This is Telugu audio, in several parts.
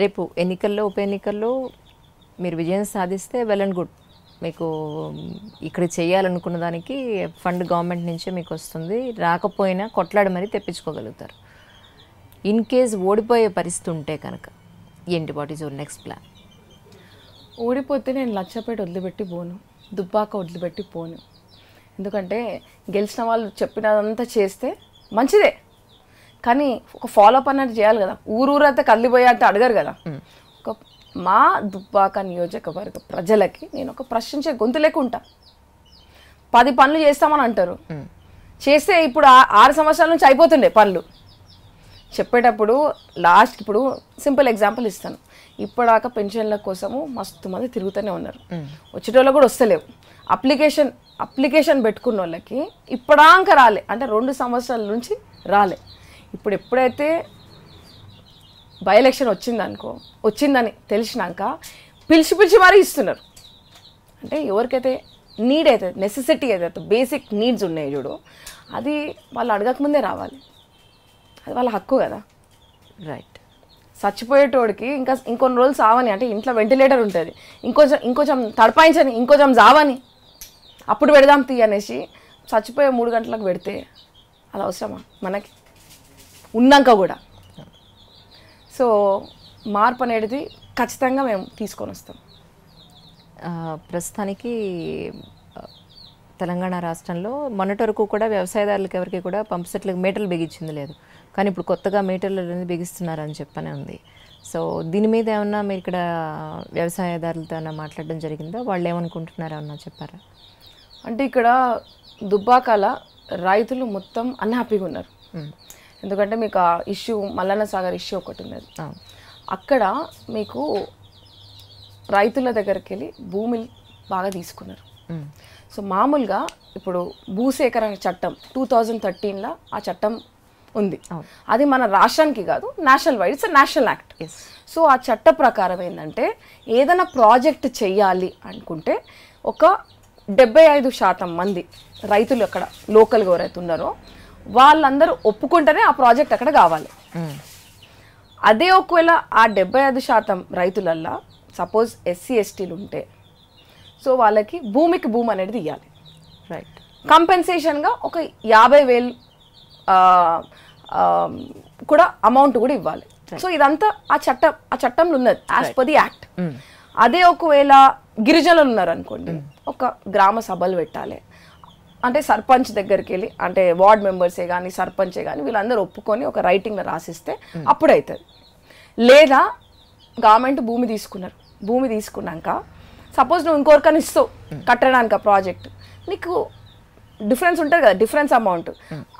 రేపు ఎన్నికల్లో ఉప ఎన్నికల్లో మీరు విజయం సాధిస్తే వెల్ అండ్ గుడ్ మీకు ఇక్కడ చేయాలనుకున్న దానికి ఫండ్ గవర్నమెంట్ నుంచే మీకు వస్తుంది రాకపోయినా కొట్లాడి మరీ తెప్పించుకోగలుగుతారు ఇన్ కేస్ ఓడిపోయే పరిస్థితి ఉంటే కనుక ఏంటి what is your next plan ఓడిపోతే నేను లక్షపేట వదిలిపెట్టి పోను దుబ్బాక వదిలిపెట్టి పోను ఎందుకంటే గెలిచిన వాళ్ళు చెప్పినదంతా చేస్తే మంచిదే కానీ ఒక ఫాలోఅప్ అనేది చేయాలి కదా ఊరూరైతే కదిలిపోయా అంటే అడగరు కదా ఒక మా దుబ్బాక నియోజకవర్గ ప్రజలకి నేను ఒక ప్రశ్నించే గొంతు లేకుంటా పది పనులు చేస్తామని అంటారు చేస్తే ఇప్పుడు ఆరు సంవత్సరాల నుంచి అయిపోతుండే పనులు చెప్పేటప్పుడు లాస్ట్ ఇప్పుడు సింపుల్ ఎగ్జాంపుల్ ఇస్తాను ఇప్పటిదాకా పెన్షన్ల కోసము మస్తు మంది తిరుగుతూనే ఉన్నారు వచ్చేటోళ్ళు కూడా వస్తలేవు అప్లికేషన్ అప్లికేషన్ పెట్టుకున్న వాళ్ళకి ఇప్పుడాక రాలే అంటే రెండు సంవత్సరాల నుంచి రాలే ఇప్పుడు ఎప్పుడైతే బై ఎలక్షన్ వచ్చిందనుకో వచ్చిందని తెలిసినాక పిలిచి పిలిచి మరీ ఇస్తున్నారు అంటే ఎవరికైతే నీడ్ అయితే నెసెసిటీ అయితే బేసిక్ నీడ్స్ ఉన్నాయి చూడు అది వాళ్ళు అడగకముందే రావాలి అది వాళ్ళ హక్కు కదా రైట్ చచ్చిపోయేటోడికి ఇంకా ఇంకొన్ని రోజులు సావని అంటే ఇంట్లో వెంటిలేటర్ ఉంటుంది ఇంకొంచెం ఇంకొంచెం తడపాయించని ఇంకొంచెం జావని అప్పుడు పెడదాం తీ అనేసి చచ్చిపోయే మూడు గంటలకు పెడితే అది అవసరమా మనకి ఉన్నాక కూడా సో మార్పు అనేది ఖచ్చితంగా మేము తీసుకొని వస్తాం ప్రస్తుతానికి తెలంగాణ రాష్ట్రంలో మొన్నటి వరకు కూడా వ్యవసాయదారులకు ఎవరికి కూడా పంపు మీటర్లు బిగించింది లేదు కానీ ఇప్పుడు కొత్తగా మీటర్లు అనేది బిగిస్తున్నారని చెప్పనే ఉంది సో దీని మీద ఏమన్నా మీరు ఇక్కడ వ్యవసాయదారులతో ఏమన్నా మాట్లాడడం జరిగిందో వాళ్ళు ఏమనుకుంటున్నారో ఏమన్నా చెప్పారా అంటే ఇక్కడ దుబ్బాకాల రైతులు మొత్తం అన్హ్యాపీగా ఉన్నారు ఎందుకంటే మీకు ఆ ఇష్యూ మల్లన్న సాగర్ ఇష్యూ ఒకటి ఉన్నది అక్కడ మీకు రైతుల దగ్గరికి వెళ్ళి భూమిని బాగా తీసుకున్నారు సో మామూలుగా ఇప్పుడు భూసేకరణ చట్టం టూ థౌజండ్ థర్టీన్లో ఆ చట్టం ఉంది అది మన రాష్ట్రానికి కాదు national wide it's national act so ఆ చట్ట ప్రకారం ఏంటంటే ఏదైనా ప్రాజెక్ట్ చేయాలి అనుకుంటే ఒక డెబ్బై ఐదు శాతం మంది రైతులు అక్కడ లోకల్గా ఎవరైతే ఉన్నారో వాళ్ళందరూ ఒప్పుకుంటేనే ఆ ప్రాజెక్ట్ అక్కడ కావాలి అదే ఒకవేళ ఆ డెబ్బై ఐదు శాతం రైతులల్లా సపోజ్ ఎస్సీ ఎస్టీలు ఉంటే సో వాళ్ళకి భూమికి భూమి అనేది ఇవ్వాలి రైట్ కంపెన్సేషన్గా ఒక యాభై వేలు కూడా అమౌంట్ కూడా ఇవ్వాలి సో ఇదంతా ఆ చట్టం ఆ చట్టంలో ఉన్నది యాజ్ పర్ ది యాక్ట్ అదే ఒకవేళ గిరిజనులు ఉన్నారు అనుకోండి ఒక గ్రామ సభలు పెట్టాలి అంటే సర్పంచ్ దగ్గరికి వెళ్ళి అంటే వార్డ్ మెంబర్సే కానీ సర్పంచే కానీ వీళ్ళందరూ ఒప్పుకొని ఒక రైటింగ్ రాసిస్తే అప్పుడైతుంది లేదా గవర్నమెంట్ భూమి తీసుకున్నారు భూమి తీసుకున్నాక సపోజ్ నువ్వు ఇంకొకరికని ఇస్తావు కట్టడానికి ఆ ప్రాజెక్ట్ నీకు డిఫరెన్స్ ఉంటుంది కదా డిఫరెన్స్ అమౌంట్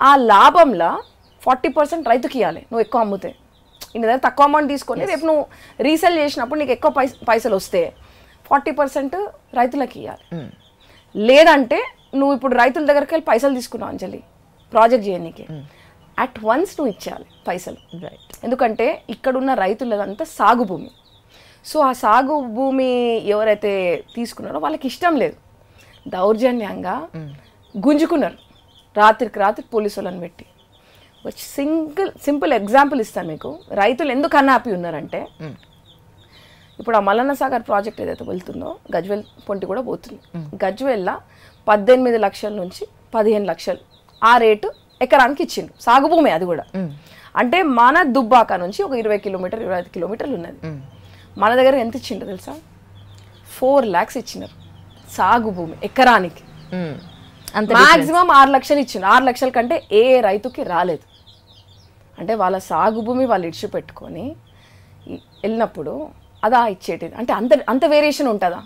ఆ లాభంలో ఫార్టీ పర్సెంట్ రైతుకి ఇవ్వాలి నువ్వు ఎక్కువ అమ్ముతే నీ దగ్గర తక్కువ అమౌంట్ తీసుకొని రేపు నువ్వు రీసెల్ చేసినప్పుడు నీకు ఎక్కువ పైసలు వస్తే ఫార్టీ పర్సెంట్ రైతులకి ఇవ్వాలి లేదంటే నువ్వు ఇప్పుడు రైతుల దగ్గరికి వెళ్ళి పైసలు తీసుకున్నావు అంజలి ప్రాజెక్ట్ చేయడానికి అట్ వన్స్ నువ్వు ఇచ్చేయాలి పైసలు రైట్ ఎందుకంటే ఇక్కడున్న రైతులదంతా సాగు భూమి సో ఆ సాగు భూమి ఎవరైతే తీసుకున్నారో వాళ్ళకి ఇష్టం లేదు దౌర్జన్యంగా గుంజుకున్నారు రాత్రికి రాత్రి పోలీసు వాళ్ళని పెట్టి సింగిల్ సింపుల్ ఎగ్జాంపుల్ ఇస్తాను మీకు రైతులు ఎందుకు అన్హ్యాపీ ఉన్నారంటే ఇప్పుడు ఆ మల్లన్న సాగర్ ప్రాజెక్ట్ ఏదైతే వెళ్తుందో గజ్వెల్ పొంటి కూడా పోతుంది గజ్వెల్లా పద్దెనిమిది లక్షల నుంచి పదిహేను లక్షలు ఆ రేటు ఎకరానికి ఇచ్చింది సాగు భూమి అది కూడా అంటే మన దుబ్బాక నుంచి ఒక ఇరవై కిలోమీటర్ ఇరవై ఐదు కిలోమీటర్లు ఉన్నది మన దగ్గర ఎంత ఇచ్చిండ్రు తెలుసా ఫోర్ ల్యాక్స్ ఇచ్చినారు సాగు భూమి ఎకరానికి మాక్సిమం ఆరు లక్షలు ఇచ్చింది ఆరు లక్షల కంటే ఏ రైతుకి రాలేదు అంటే వాళ్ళ సాగు భూమి వాళ్ళు ఇడిచిపెట్టుకొని వెళ్ళినప్పుడు అదా ఇచ్చేటిది అంటే అంత అంత వేరియేషన్ ఉంటుందా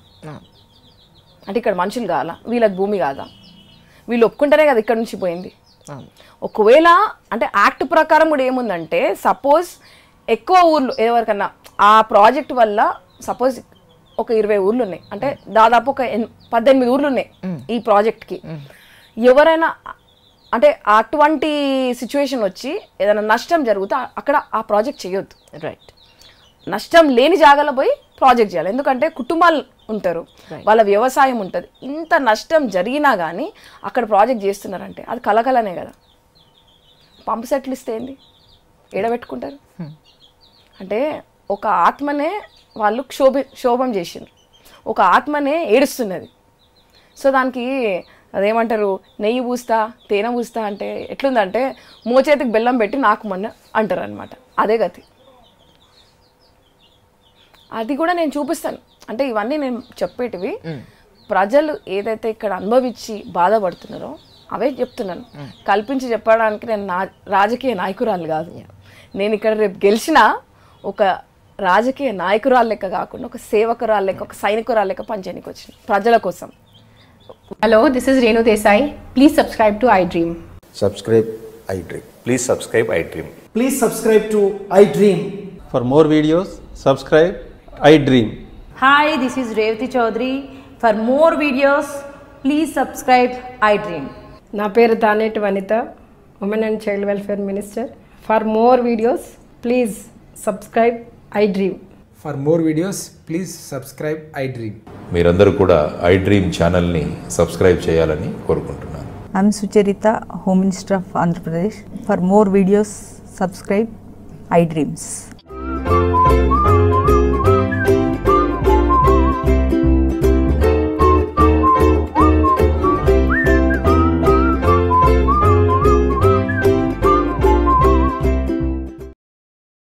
అంటే ఇక్కడ మనుషులు కాదా వీళ్ళకి భూమి కాదా వీళ్ళు ఒప్పుకుంటేనే కదా ఇక్కడ నుంచి పోయింది ఒకవేళ అంటే యాక్ట్ ప్రకారం కూడా ఏముందంటే సపోజ్ ఎక్కువ ఊర్లు ఎవరికన్నా ఆ ప్రాజెక్ట్ వల్ల సపోజ్ ఒక ఇరవై ఊర్లు ఉన్నాయి అంటే దాదాపు ఒక పద్దెనిమిది ఊర్లు ఉన్నాయి ఈ ప్రాజెక్ట్కి ఎవరైనా అంటే అటువంటి సిచ్యువేషన్ వచ్చి ఏదైనా నష్టం జరిగితే అక్కడ ఆ ప్రాజెక్ట్ చేయొద్దు రైట్ నష్టం లేని జాగాలో పోయి ప్రాజెక్ట్ చేయాలి ఎందుకంటే కుటుంబాలు ఉంటారు వాళ్ళ వ్యవసాయం ఉంటుంది ఇంత నష్టం జరిగినా కానీ అక్కడ ప్రాజెక్ట్ చేస్తున్నారంటే అది కలకలనే కదా పంపు సెట్లు ఇస్తే ఏంది ఏడబెట్టుకుంటారు hmm. అంటే ఒక ఆత్మనే వాళ్ళు క్షోభ క్షోభం చేసిండ్రు ఒక ఆత్మనే ఏడుస్తున్నది సో దానికి అదేమంటారు నెయ్యి పూస్తా తేనె పూస్తా అంటే ఎట్లుందంటే మోచేతికి బెల్లం పెట్టి నాకు మొన్న అంటారు అనమాట అదే గతి అది కూడా నేను చూపిస్తాను అంటే ఇవన్నీ నేను చెప్పేటివి ప్రజలు ఏదైతే ఇక్కడ అనుభవించి బాధపడుతున్నారో అవే చెప్తున్నాను కల్పించి చెప్పడానికి నేను నా రాజకీయ నాయకురాలు కాదు నేను ఇక్కడ రేపు గెలిచిన ఒక రాజకీయ నాయకురాలు లెక్క కాకుండా ఒక సేవకురాలు లెక్క ఒక సైనికురాలు లెక్క పనిచేయడానికి వచ్చిన ప్రజల కోసం hello this is Renu Desai please subscribe to I dream subscribe I dream please subscribe I dream please subscribe to I dream for more videos subscribe I dream hi this is Revathi Chowdary for more videos please subscribe I dream నా పేరు Daneti Vanitha women and child welfare minister for more videos please subscribe I dream for more videos please subscribe I dream మీరందరూ కూడా ఐ డ్రీమ్ ఛానల్ని సబ్స్క్రైబ్ చేయాలని కోరుకుంటున్నాను I'm Sucharita home minister of Andhra Pradesh for more videos subscribe I dreams